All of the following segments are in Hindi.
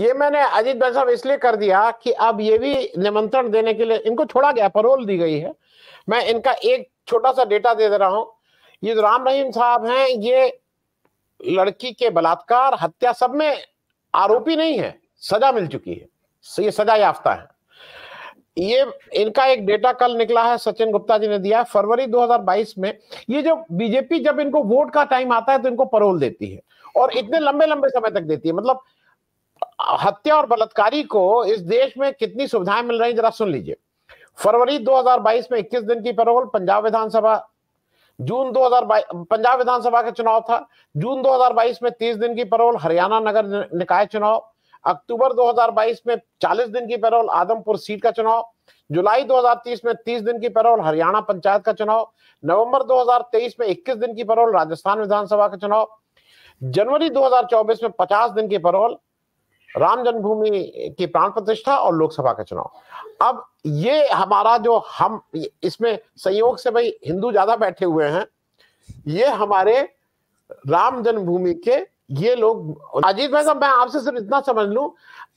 ये मैंने अजीत भाई साहब इसलिए कर दिया कि अब ये भी निमंत्रण देने के लिए इनको छोड़ा गया परोल दी गई है मैं इनका एक छोटा सा डेटा दे दे रहा हूं ये जो राम रहीम साहब हैं ये लड़की के बलात्कार हत्या सब में आरोपी नहीं है सजा मिल चुकी है ये सजा याफ्ता है ये इनका एक डेटा कल निकला है सचिन गुप्ता जी ने दिया फरवरी 2022 में ये जो बीजेपी जब इनको वोट का टाइम आता है तो इनको परोल देती है और इतने लंबे लंबे समय तक देती है मतलब हत्या और बलात्कारी को इस देश में कितनी सुविधाएं मिल रही जरा सुन लीजिए फरवरी 2022 में 21 दिन की पैरोल पंजाब विधानसभा जून 2022 पंजाब विधानसभा का चुनाव था जून 2022 में 30 दिन की पैरोल हरियाणा नगर निकाय चुनाव अक्टूबर 2022 में 40 दिन की पैरोल आदमपुर सीट का चुनाव जुलाई 2030 में 30 दिन की पैरोल हरियाणा पंचायत का चुनाव नवंबर 2023 में 21 दिन की पैरोल राजस्थान विधानसभा का चुनाव जनवरी 2024 में 50 दिन की पैरोल राम जन्मभूमि की प्राण प्रतिष्ठा और लोकसभा का चुनाव अब ये हमारा जो हम इसमें संयोग से भाई हिंदू ज्यादा बैठे हुए हैं ये हमारे राम जन्मभूमि के ये लोग अजीत भाई साहब मैं आपसे सिर्फ इतना समझ लू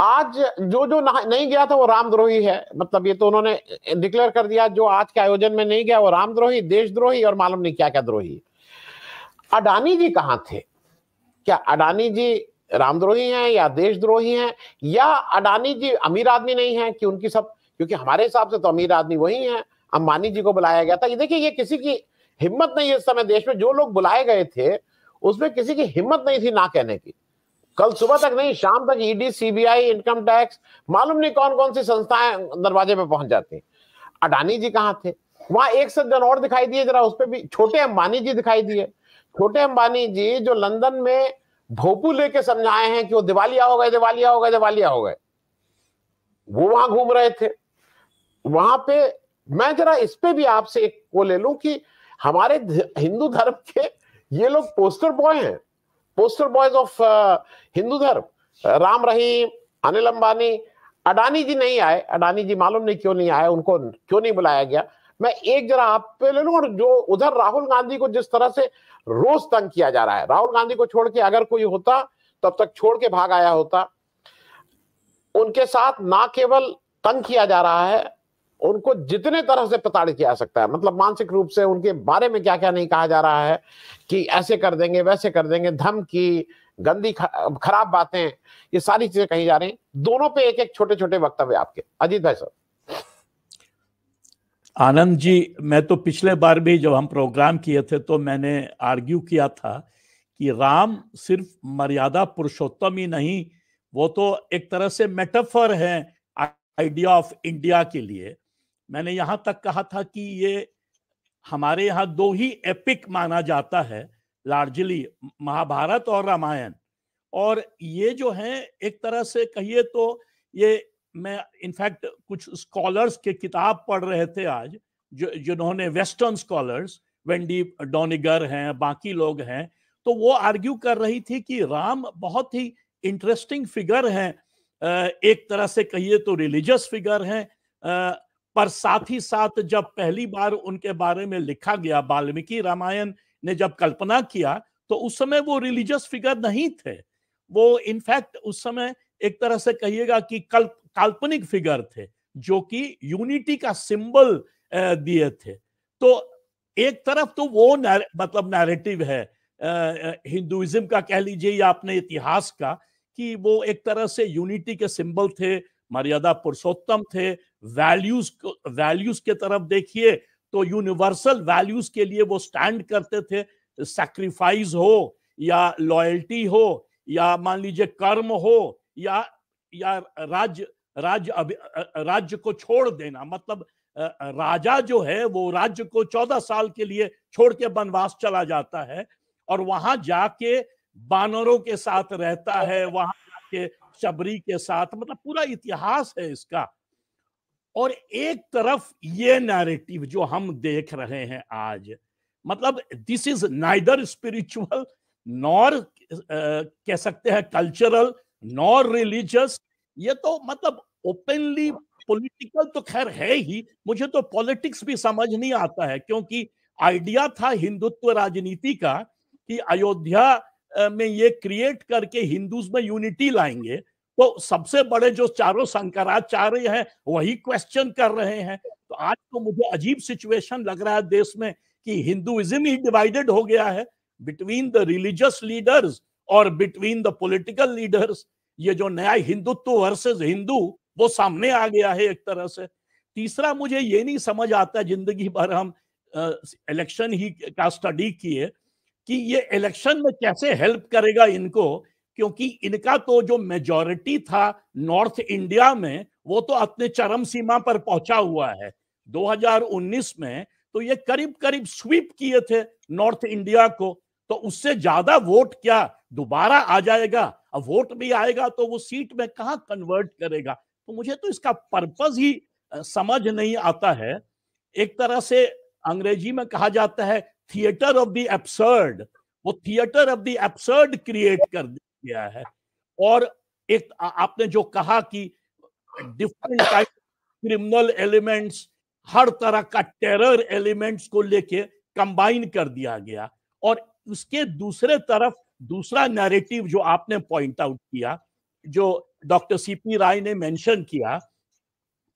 आज जो जो नहीं गया था वो रामद्रोही है मतलब ये तो उन्होंने डिक्लेयर कर दिया जो आज के आयोजन में नहीं गया वो रामद्रोही देशद्रोही और मालूम नहीं क्या क्या द्रोही अडानी जी कहाँ थे क्या अडानी जी रामद्रोही हैं या देशद्रोही हैं या अडानी जी अमीर आदमी नहीं है कि उनकी सब क्योंकि हमारे हिसाब से तो अमीर आदमी वही है अंबानी जी को बुलाया गया था देखिए ये किसी की हिम्मत नहीं है इस समय देश में जो लोग बुलाए गए थे उसमें किसी की हिम्मत नहीं थी ना कहने की कल सुबह तक नहीं शाम तक ईडी सीबीआई इनकम टैक्स मालूम नहीं कौन कौन सी संस्थाएं दरवाजे पे पहुंच जाती अडानी जी कहाँ थे वहां एक सज्जन और दिखाई दिए जरा उस पर भी छोटे अंबानी जी दिखाई दिए छोटे अंबानी जी जो लंदन में भोपू लेके समझाए हैं कि वो दिवालिया हो गए दिवालिया हो गए दिवालिया हो गए वो वहां घूम रहे थे वहां पे मैं जरा इस पे भी आपसे एक वो ले लू कि हमारे हिंदू धर्म के ये लोग पोस्टर बॉय हैं पोस्टर बॉयज ऑफ हिंदू धर्म राम रहीम अनिल अंबानी अडानी जी नहीं आए अडानी जी मालूम नहीं क्यों नहीं आए उनको क्यों नहीं बुलाया गया मैं एक जरा आप पे ले लूं और जो उधर राहुल गांधी को जिस तरह से रोज तंग किया जा रहा है राहुल गांधी को छोड़ के अगर कोई होता तब तक छोड़ के भाग आया होता उनके साथ ना केवल तंग किया जा रहा है उनको जितने तरह से प्रताड़ित किया जा सकता है मतलब मानसिक रूप से उनके बारे में क्या क्या नहीं कहा जा रहा है कि ऐसे कर देंगे वैसे कर देंगे धमकी गंदी खराब बातें ये सारी चीजें कही जा रही दोनों पे एक एक छोटे छोटे वक्तव्य आपके अजीत भाई साहब आनंद जी मैं तो पिछले बार भी जब हम प्रोग्राम किए थे तो मैंने आर्ग्यू किया था कि राम सिर्फ मर्यादा पुरुषोत्तम ही नहीं वो तो एक तरह से मेटाफर है आइडिया ऑफ इंडिया के लिए मैंने यहाँ तक कहा था कि ये हमारे यहाँ दो ही एपिक माना जाता है लार्जली महाभारत और रामायण और ये जो है एक तरह से कहिए तो ये मैं इनफैक्ट कुछ स्कॉलर्स के किताब पढ़ रहे थे आज जो जिन्होंने वेस्टर्न स्कॉलर्स वेंडी डोनिगर हैं बाकी लोग हैं तो वो आर्ग्यू कर रही थी कि राम बहुत ही इंटरेस्टिंग फिगर हैं एक तरह से कहिए तो रिलीजियस फिगर हैं पर साथ ही साथ जब पहली बार उनके बारे में लिखा गया वाल्मीकि रामायण ने जब कल्पना किया तो उस समय वो रिलीजियस फिगर नहीं थे वो इनफैक्ट उस समय आ, एक तरह से कहिएगा कि कल काल्पनिक फिगर थे जो कि यूनिटी का सिंबल दिए थे तो एक तरफ तो वो नार, मतलब नैरेटिव है हिंदुइज्म का कह लीजिए या अपने इतिहास का कि वो एक तरह से यूनिटी के सिंबल थे मर्यादा पुरुषोत्तम थे वैल्यूज वैल्यूज के तरफ देखिए तो यूनिवर्सल वैल्यूज के लिए वो स्टैंड करते थे सैक्रिफाइस हो या लॉयल्टी हो या मान लीजिए कर्म हो या या राज्य राज्य राज्य को छोड़ देना मतलब राजा जो है वो राज्य को चौदह साल के लिए छोड़ के वनवास चला जाता है और वहां जाके बानरों के साथ रहता है वहां जाके शबरी के साथ मतलब पूरा इतिहास है इसका और एक तरफ ये नैरेटिव जो हम देख रहे हैं आज मतलब this is neither spiritual nor कह सकते हैं कल्चरल नॉन रिलीजियस ये तो मतलब ओपनली पॉलिटिकल हाँ। तो खैर है ही मुझे तो पॉलिटिक्स भी समझ नहीं आता है क्योंकि आइडिया था हिंदुत्व राजनीति का कि अयोध्या में ये क्रिएट करके हिंदूज में यूनिटी लाएंगे तो सबसे बड़े जो चारों शंकराचार्य हैं वही क्वेश्चन कर रहे हैं तो आज तो मुझे अजीब सिचुएशन लग रहा है देश में कि हिंदुइज्म ही डिवाइडेड हो गया है बिटवीन द रिलीजियस लीडर्स और बिटवीन द पॉलिटिकल लीडर्स ये जो नया हिंदुत्व वर्सेस हिंदू वो सामने आ गया है एक तरह से तीसरा मुझे ये नहीं समझ आता जिंदगी भर हम इलेक्शन ही का स्टडी किए कि ये इलेक्शन में कैसे हेल्प करेगा इनको क्योंकि इनका तो जो मेजोरिटी था नॉर्थ इंडिया में वो तो अपने चरम सीमा पर पहुंचा हुआ है 2019 में तो ये करीब करीब स्वीप किए थे नॉर्थ इंडिया को तो उससे ज्यादा वोट क्या दोबारा आ जाएगा अब वोट भी आएगा तो वो सीट में कहा कन्वर्ट करेगा तो मुझे तो इसका पर्पज ही समझ नहीं आता है एक तरह से अंग्रेजी में कहा जाता है थिएटर ऑफ द एब्सर्ड वो theatre of the absurd create कर दिया है और एक आपने जो कहा कि डिफरेंट टाइप क्रिमिनल एलिमेंट्स हर तरह का टेरर एलिमेंट्स को लेके कंबाइन कर दिया गया और उसके दूसरे तरफ दूसरा नैरेटिव जो आपने पॉइंट आउट किया जो डॉक्टर सीपी राय ने मेंशन किया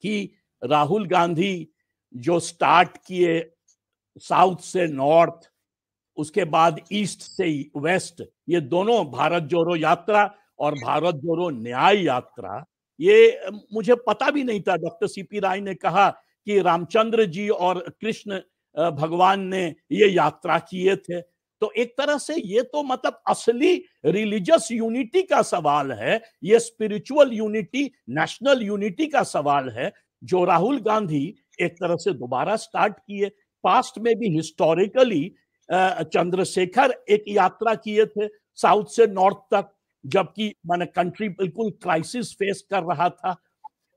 कि राहुल गांधी जो स्टार्ट किए साउथ से नॉर्थ उसके बाद ईस्ट से वेस्ट ये दोनों भारत जोड़ो यात्रा और भारत जोड़ो न्याय यात्रा ये मुझे पता भी नहीं था डॉक्टर सीपी राय ने कहा कि रामचंद्र जी और कृष्ण भगवान ने ये यात्रा किए थे तो एक तरह से ये तो मतलब असली रिलीजियस यूनिटी का सवाल है ये स्पिरिचुअल यूनिटी नेशनल यूनिटी का सवाल है जो राहुल गांधी एक तरह से दोबारा स्टार्ट किए पास्ट में भी हिस्टोरिकली चंद्रशेखर एक यात्रा किए थे साउथ से नॉर्थ तक जबकि मैंने कंट्री बिल्कुल क्राइसिस फेस कर रहा था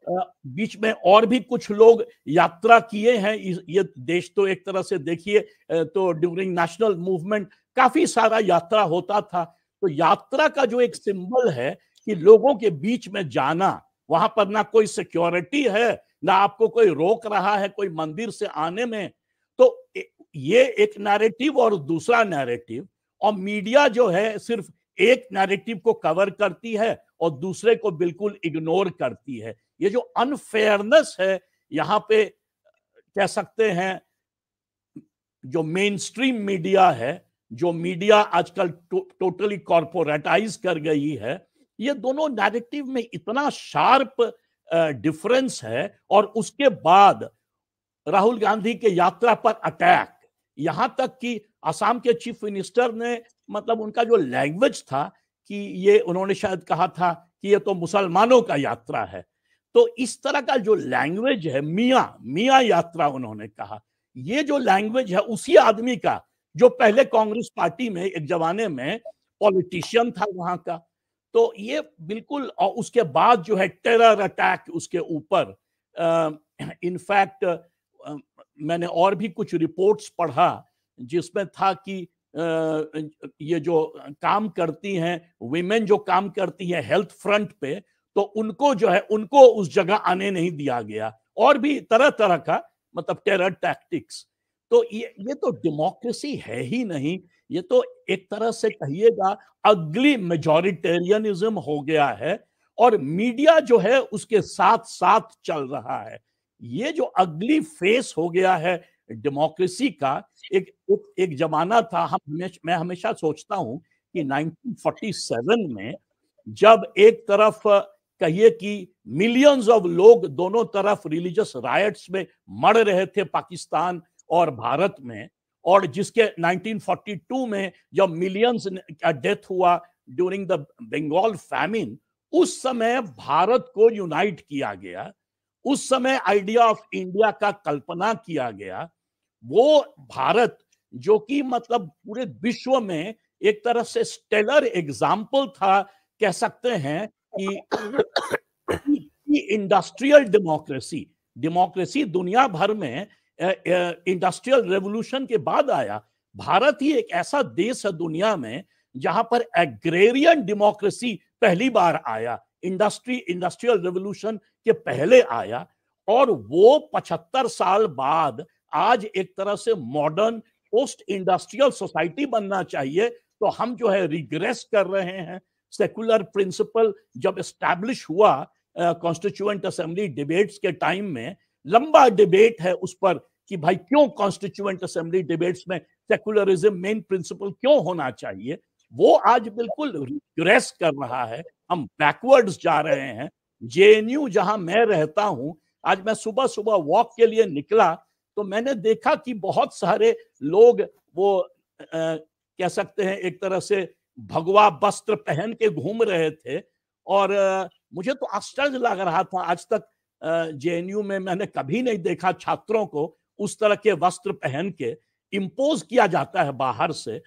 बीच में और भी कुछ लोग यात्रा किए हैं ये देश तो एक तरह से देखिए तो ड्यूरिंग नेशनल मूवमेंट काफी सारा यात्रा होता था तो यात्रा का जो एक सिंबल है कि लोगों के बीच में जाना वहां पर ना कोई सिक्योरिटी है ना आपको कोई रोक रहा है कोई मंदिर से आने में तो ये एक नैरेटिव और दूसरा नैरेटिव और मीडिया जो है सिर्फ एक नैरेटिव को कवर करती है और दूसरे को बिल्कुल इग्नोर करती है ये जो अनफेयरनेस है यहाँ पे कह सकते हैं जो मेन स्ट्रीम मीडिया है जो मीडिया आजकल टो, टोटली कॉरपोरेटाइज कर गई है ये दोनों नैरेटिव में इतना शार्प डिफरेंस है और उसके बाद राहुल गांधी के यात्रा पर अटैक यहां तक कि असम के चीफ मिनिस्टर ने मतलब उनका जो लैंग्वेज था कि ये उन्होंने शायद कहा था कि ये तो मुसलमानों का यात्रा है तो इस तरह का जो लैंग्वेज है मिया मिया यात्रा उन्होंने कहा ये जो लैंग्वेज है उसी आदमी का जो पहले कांग्रेस पार्टी में एक जमाने में पॉलिटिशियन था वहां का तो ये बिल्कुल और उसके बाद जो है टेरर अटैक उसके ऊपर इनफैक्ट मैंने और भी कुछ रिपोर्ट्स पढ़ा जिसमें था कि आ, ये जो काम करती हैं वीमेन जो काम करती हैं हेल्थ फ्रंट पे तो उनको जो है उनको उस जगह आने नहीं दिया गया और भी तरह तरह का मतलब टेरर टैक्टिक्स तो ये ये तो डेमोक्रेसी है ही नहीं ये तो एक तरह से कहिएगा अगली मेजोरिटेरियनिज्म हो गया है और मीडिया जो है उसके साथ साथ चल रहा है ये जो अगली फेस हो गया है डेमोक्रेसी का एक एक, एक जमाना था हम हमेश, मैं हमेशा सोचता हूं कि 1947 में जब एक तरफ कहिए कि मिलियंस ऑफ लोग दोनों तरफ रिलीजियस रायट्स में मर रहे थे पाकिस्तान और भारत में और जिसके 1942 में जब मिलियंस का डेथ हुआ ड्यूरिंग द बंगाल फैमिन उस समय भारत को यूनाइट किया गया उस समय आइडिया ऑफ इंडिया का कल्पना किया गया वो भारत जो कि मतलब पूरे विश्व में एक तरह से स्टेलर एग्जाम्पल था कह सकते हैं कि इंडस्ट्रियल डेमोक्रेसी डेमोक्रेसी दुनिया भर में इंडस्ट्रियल रेवोल्यूशन के बाद आया भारत ही एक ऐसा देश है दुनिया में जहां पर एग्रेरियन डेमोक्रेसी पहली बार आया इंडस्ट्री इंडस्ट्रियल रेवोल्यूशन के पहले आया और वो 75 साल बाद आज एक तरह से मॉडर्न पोस्ट इंडस्ट्रियल सोसाइटी बनना चाहिए तो हम जो है रिग्रेस कर रहे हैं सेकुलर प्रिंसिपल जब एस्टैब्लिश हुआ कॉन्स्टिट्यूएंट असेंबली डिबेट्स के टाइम में लंबा डिबेट है उस पर कि भाई क्यों कॉन्स्टिट्यूएंट असेंबली डिबेट्स में सेकुलरिज्म मेन प्रिंसिपल क्यों होना चाहिए वो आज बिल्कुल रिग्रेस कर रहा है हम बैकवर्ड्स जा रहे हैं जेएनयू जहां मैं रहता हूं आज मैं सुबह सुबह वॉक के लिए निकला तो मैंने देखा कि बहुत सारे लोग वो आ, कह सकते हैं एक तरह से भगवा वस्त्र पहन के घूम रहे थे और मुझे तो आश्चर्य लग रहा था आज तक जेएनयू में मैंने कभी नहीं देखा छात्रों को उस तरह के वस्त्र पहन के इम्पोज किया जाता है बाहर से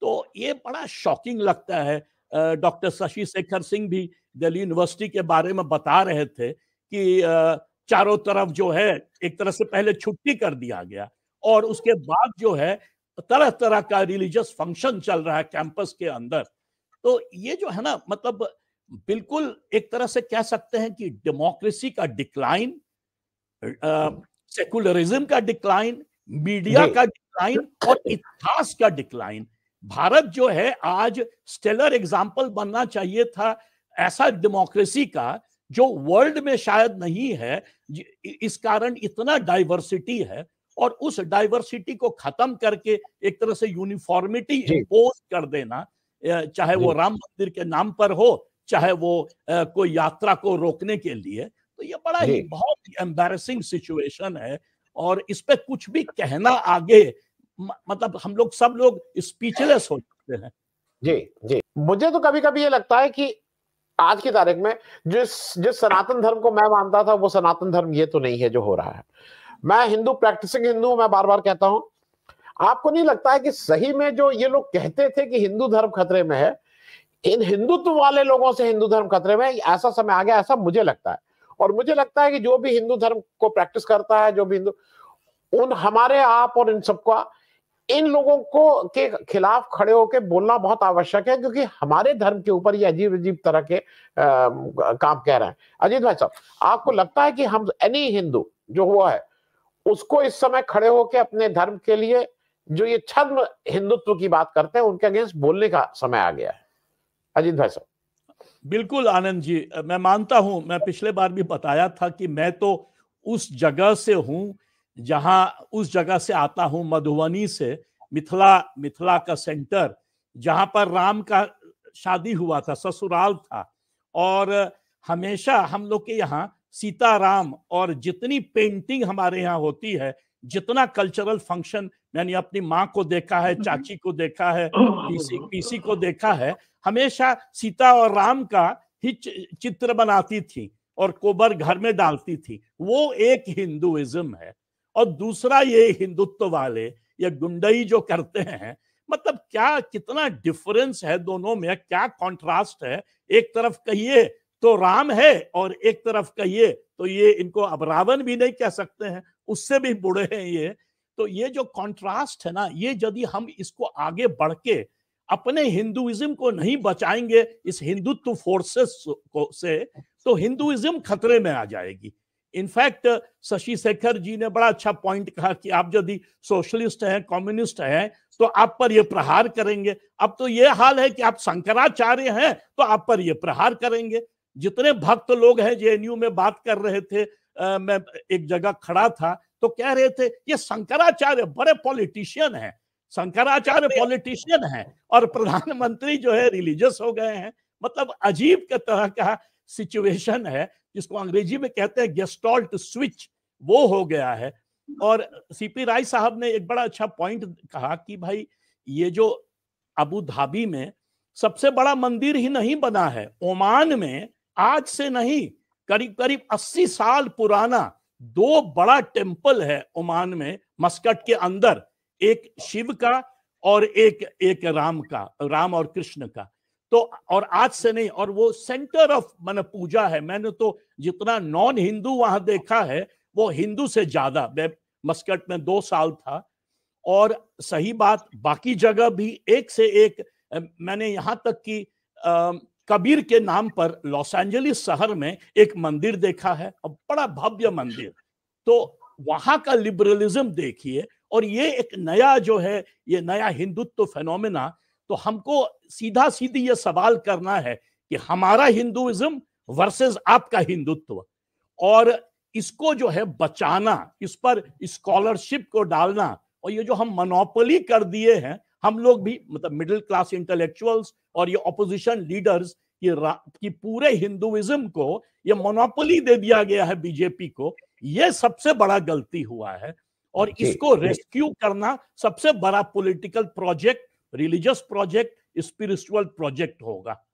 तो ये बड़ा शॉकिंग लगता है डॉक्टर शशि शेखर सिंह भी दिल्ली यूनिवर्सिटी के बारे में बता रहे थे कि चारों तरफ जो है एक तरह से पहले छुट्टी कर दिया गया और उसके बाद जो है तरह तरह का रिलीजियस फंक्शन चल रहा है कैंपस के अंदर तो ये जो है ना मतलब बिल्कुल एक तरह से कह सकते हैं कि डेमोक्रेसी का डिक्लाइन सेकुलरिज्म का डिक्लाइन मीडिया का डिक्लाइन और इतिहास का डिक्लाइन भारत जो है आज स्टेलर एग्जाम्पल बनना चाहिए था ऐसा डेमोक्रेसी का जो वर्ल्ड में शायद नहीं है इस कारण इतना डाइवर्सिटी है और उस डाइवर्सिटी को खत्म करके एक तरह से यूनिफॉर्मिटी इम्पोज कर देना चाहे वो राम मंदिर के नाम पर हो चाहे वो कोई यात्रा को रोकने के लिए तो ये बड़ा ही बहुत ही सिचुएशन है और इस पर कुछ भी कहना आगे मतलब हम लोग सब लोग स्पीचलेस हो जाते हैं जी जी मुझे तो कभी कभी ये लगता है कि आज की तारीख में जिस जिस सनातन धर्म को मैं मानता था वो सनातन धर्म ये तो नहीं है जो हो रहा है मैं हिंदू प्रैक्टिसिंग हिंदू मैं बार बार कहता हूं आपको नहीं लगता है कि सही में जो ये लोग कहते थे कि हिंदू धर्म खतरे में है इन हिंदुत्व वाले लोगों से हिंदू धर्म खतरे में ऐसा समय आ गया ऐसा मुझे लगता है और मुझे लगता है कि जो भी हिंदू धर्म को प्रैक्टिस करता है जो भी हिंदू उन हमारे आप और इन सबका इन लोगों को के खिलाफ खड़े होकर बोलना बहुत आवश्यक है क्योंकि हमारे धर्म के ऊपर ये अजीब अजीब तरह के आ, काम कह रहे हैं अजीत भाई साहब आपको लगता है कि हम एनी हिंदू जो हुआ है उसको इस समय खड़े होकर अपने धर्म के लिए जो ये छद्म हिंदुत्व की बात करते हैं उनके अगेंस्ट बोलने का समय आ गया है अजीत भाई साहब बिल्कुल आनंद जी मैं मानता हूं मैं पिछले बार भी बताया था कि मैं तो उस जगह से हूं जहां उस जगह से आता हूं मधुबनी से मिथिला मिथिला का सेंटर जहां पर राम का शादी हुआ था ससुराल था और हमेशा हम लोग के यहाँ सीताराम और जितनी पेंटिंग हमारे यहाँ होती है जितना कल्चरल फंक्शन मैंने अपनी माँ को देखा है हम्म। चाची को देखा है पीसी पीसी को देखा है हमेशा सीता और राम का ही चित्र बनाती थी और कोबर घर में डालती थी वो एक हिंदुइज्म है और दूसरा ये हिंदुत्व वाले ये गुंडई जो करते हैं मतलब क्या कितना डिफरेंस है दोनों में क्या कंट्रास्ट है एक तरफ कहिए तो राम है और एक तरफ कहिए तो ये इनको अब रावण भी नहीं कह सकते हैं उससे भी बुढ़े हैं ये तो ये जो कॉन्ट्रास्ट है ना ये यदि हम इसको आगे बढ़ के अपने हिंदुइज्म को नहीं बचाएंगे इस हिंदुत्व फोर्सेस को से तो हिंदुइज्म खतरे में आ जाएगी इनफैक्ट शशि शेखर जी ने बड़ा अच्छा पॉइंट कहा कि आप यदि सोशलिस्ट हैं कम्युनिस्ट हैं तो आप पर ये प्रहार करेंगे अब तो ये हाल है कि आप शंकराचार्य हैं तो आप पर ये प्रहार करेंगे जितने भक्त लोग हैं जे में बात कर रहे थे आ, मैं एक जगह खड़ा था तो कह रहे थे ये शंकराचार्य बड़े पॉलिटिशियन हैं शंकराचार्य पॉलिटिशियन हैं और प्रधानमंत्री जो है रिलीजियस हो गए हैं मतलब अजीब के तरह का सिचुएशन है जिसको अंग्रेजी में कहते हैं गेस्टॉल्ट स्विच वो हो गया है और सीपी राय साहब ने एक बड़ा अच्छा पॉइंट कहा कि भाई ये जो अबू धाबी में सबसे बड़ा मंदिर ही नहीं बना है ओमान में आज से नहीं करीब करीब 80 साल पुराना दो बड़ा टेम्पल है ओमान में मस्कट के अंदर एक शिव का और एक एक राम का राम और कृष्ण का तो और आज से नहीं और वो सेंटर ऑफ मैंने पूजा है मैंने तो जितना नॉन हिंदू वहां देखा है वो हिंदू से ज्यादा मैं मस्कट में दो साल था और सही बात बाकी जगह भी एक से एक मैंने यहां तक कि कबीर के नाम पर लॉस एंजलिस शहर में एक मंदिर देखा है और बड़ा भव्य मंदिर तो वहां का लिबरलिज्म देखिए और ये एक नया जो है ये नया हिंदुत्व फेनोमेना तो हमको सीधा सीधी ये सवाल करना है कि हमारा हिंदुइज्म वर्सेस आपका हिंदुत्व और इसको जो है बचाना इस पर स्कॉलरशिप को डालना और ये जो हम मनोपली कर दिए हैं हम लोग भी मतलब मिडिल क्लास इंटेलेक्चुअल्स और ये ऑपोजिशन लीडर्स की, की पूरे हिंदुइज्म को ये मोनोपोली दे दिया गया है बीजेपी को ये सबसे बड़ा गलती हुआ है और इसको रेस्क्यू करना सबसे बड़ा political project religious project spiritual project होगा